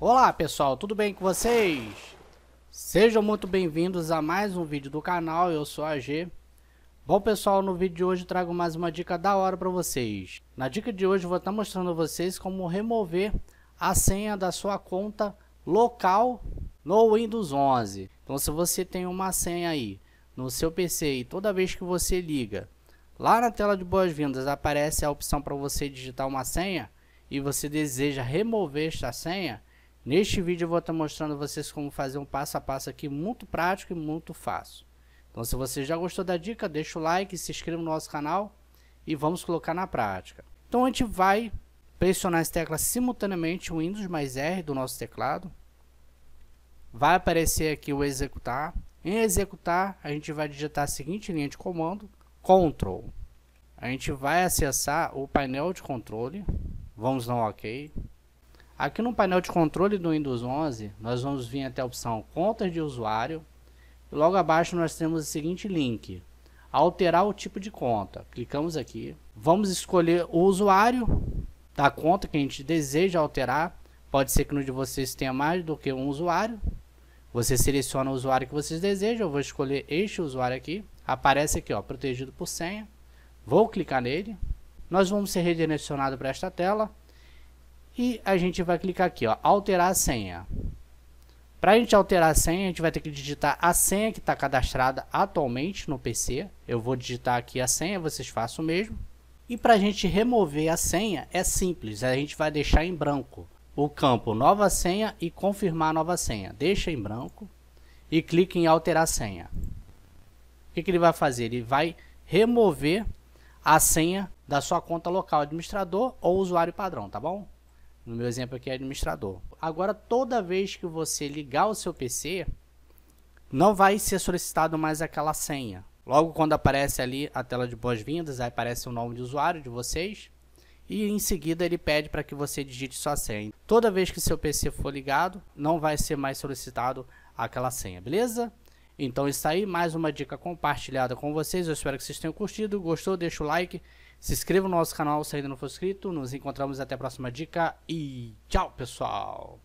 Olá pessoal, tudo bem com vocês? Sejam muito bem-vindos a mais um vídeo do canal, eu sou a G. Bom pessoal, no vídeo de hoje trago mais uma dica da hora para vocês. Na dica de hoje vou estar mostrando a vocês como remover a senha da sua conta local no Windows 11. Então se você tem uma senha aí no seu PC e toda vez que você liga, lá na tela de boas-vindas aparece a opção para você digitar uma senha, e você deseja remover esta senha, neste vídeo eu vou estar mostrando vocês como fazer um passo a passo aqui muito prático e muito fácil. Então se você já gostou da dica, deixa o like, se inscreva no nosso canal e vamos colocar na prática. Então a gente vai pressionar as teclas simultaneamente Windows mais R do nosso teclado. Vai aparecer aqui o executar. Em executar, a gente vai digitar a seguinte linha de comando, control. A gente vai acessar o painel de controle Vamos um OK. Aqui no painel de controle do Windows 11, nós vamos vir até a opção Contas de Usuário. Logo abaixo nós temos o seguinte link, Alterar o tipo de conta. Clicamos aqui. Vamos escolher o usuário da conta que a gente deseja alterar. Pode ser que no de vocês tenha mais do que um usuário. Você seleciona o usuário que vocês desejam. Eu vou escolher este usuário aqui. Aparece aqui, ó, protegido por senha. Vou clicar nele. Nós vamos ser redirecionado para esta tela e a gente vai clicar aqui, ó, alterar a senha. Para a gente alterar a senha, a gente vai ter que digitar a senha que está cadastrada atualmente no PC. Eu vou digitar aqui a senha, vocês façam o mesmo. E para a gente remover a senha, é simples, a gente vai deixar em branco o campo nova senha e confirmar nova senha. Deixa em branco e clique em alterar senha. O que, que ele vai fazer? Ele vai remover a senha da sua conta local administrador ou usuário padrão, tá bom? No meu exemplo aqui é administrador. Agora, toda vez que você ligar o seu PC, não vai ser solicitado mais aquela senha. Logo quando aparece ali a tela de boas-vindas, aí aparece o nome de usuário de vocês. E em seguida ele pede para que você digite sua senha. Toda vez que seu PC for ligado, não vai ser mais solicitado aquela senha, beleza? Então isso aí, mais uma dica compartilhada com vocês. Eu espero que vocês tenham curtido. Gostou? Deixa o like. Se inscreva no nosso canal se ainda não for inscrito. Nos encontramos até a próxima dica e tchau, pessoal!